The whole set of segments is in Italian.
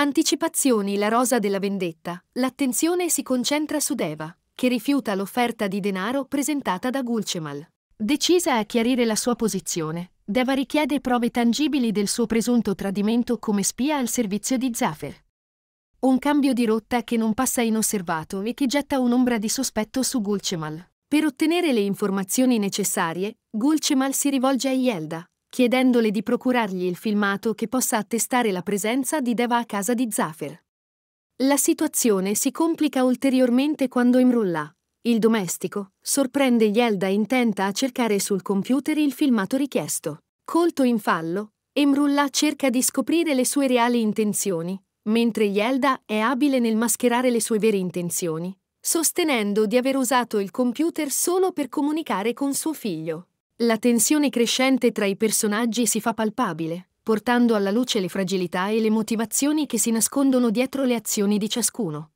Anticipazioni La rosa della vendetta. L'attenzione si concentra su Deva, che rifiuta l'offerta di denaro presentata da Gulcemal. Decisa a chiarire la sua posizione, Deva richiede prove tangibili del suo presunto tradimento come spia al servizio di Zafir. Un cambio di rotta che non passa inosservato e che getta un'ombra di sospetto su Gulcemal. Per ottenere le informazioni necessarie, Gulcemal si rivolge a Yelda, chiedendole di procurargli il filmato che possa attestare la presenza di Deva a casa di Zafir. La situazione si complica ulteriormente quando Imrullah, il domestico, sorprende Yelda intenta a cercare sul computer il filmato richiesto. Colto in fallo, Emrullah cerca di scoprire le sue reali intenzioni, mentre Yelda è abile nel mascherare le sue vere intenzioni, sostenendo di aver usato il computer solo per comunicare con suo figlio. La tensione crescente tra i personaggi si fa palpabile, portando alla luce le fragilità e le motivazioni che si nascondono dietro le azioni di ciascuno.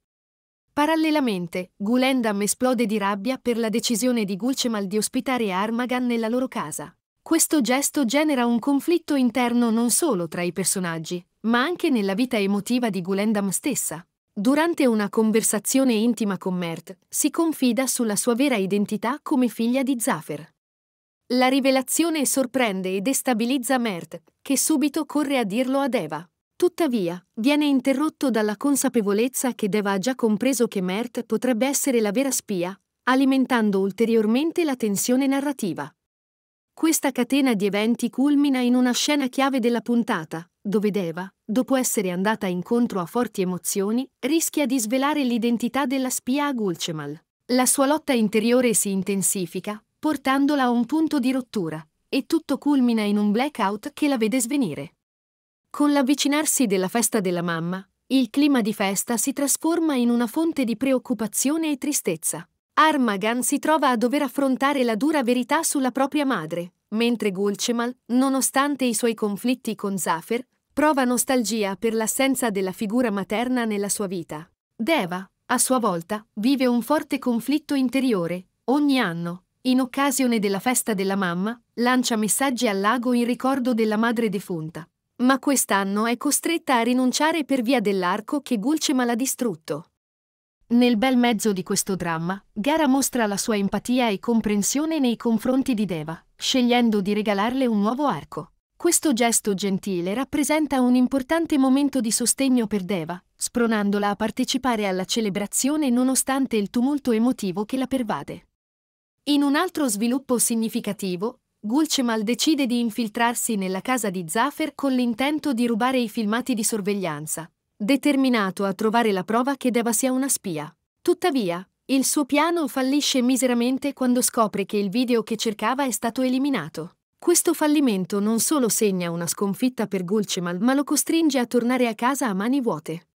Parallelamente, Gulendam esplode di rabbia per la decisione di Gulcemal di ospitare Armagan nella loro casa. Questo gesto genera un conflitto interno non solo tra i personaggi, ma anche nella vita emotiva di Gulendam stessa. Durante una conversazione intima con Mert, si confida sulla sua vera identità come figlia di Zafir. La rivelazione sorprende e destabilizza Mert, che subito corre a dirlo ad Eva. Tuttavia, viene interrotto dalla consapevolezza che Deva ha già compreso che Mert potrebbe essere la vera spia, alimentando ulteriormente la tensione narrativa. Questa catena di eventi culmina in una scena chiave della puntata, dove Deva, dopo essere andata incontro a forti emozioni, rischia di svelare l'identità della spia a Gulcemal. La sua lotta interiore si intensifica, portandola a un punto di rottura, e tutto culmina in un blackout che la vede svenire. Con l'avvicinarsi della festa della mamma, il clima di festa si trasforma in una fonte di preoccupazione e tristezza. Armagan si trova a dover affrontare la dura verità sulla propria madre, mentre Gulcemal, nonostante i suoi conflitti con Zafir, prova nostalgia per l'assenza della figura materna nella sua vita. Deva, a sua volta, vive un forte conflitto interiore, ogni anno, in occasione della festa della mamma, lancia messaggi al lago in ricordo della madre defunta. Ma quest'anno è costretta a rinunciare per via dell'arco che Gulcema l'ha distrutto. Nel bel mezzo di questo dramma, Gara mostra la sua empatia e comprensione nei confronti di Deva, scegliendo di regalarle un nuovo arco. Questo gesto gentile rappresenta un importante momento di sostegno per Deva, spronandola a partecipare alla celebrazione nonostante il tumulto emotivo che la pervade. In un altro sviluppo significativo, Gulcemal decide di infiltrarsi nella casa di Zaffer con l'intento di rubare i filmati di sorveglianza, determinato a trovare la prova che Deva sia una spia. Tuttavia, il suo piano fallisce miseramente quando scopre che il video che cercava è stato eliminato. Questo fallimento non solo segna una sconfitta per Gulcemal, ma lo costringe a tornare a casa a mani vuote.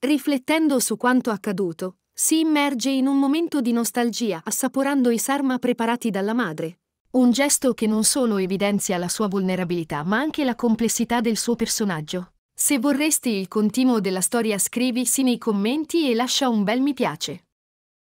Riflettendo su quanto accaduto, si immerge in un momento di nostalgia assaporando i sarma preparati dalla madre. Un gesto che non solo evidenzia la sua vulnerabilità ma anche la complessità del suo personaggio. Se vorresti il continuo della storia scrivi sì nei commenti e lascia un bel mi piace.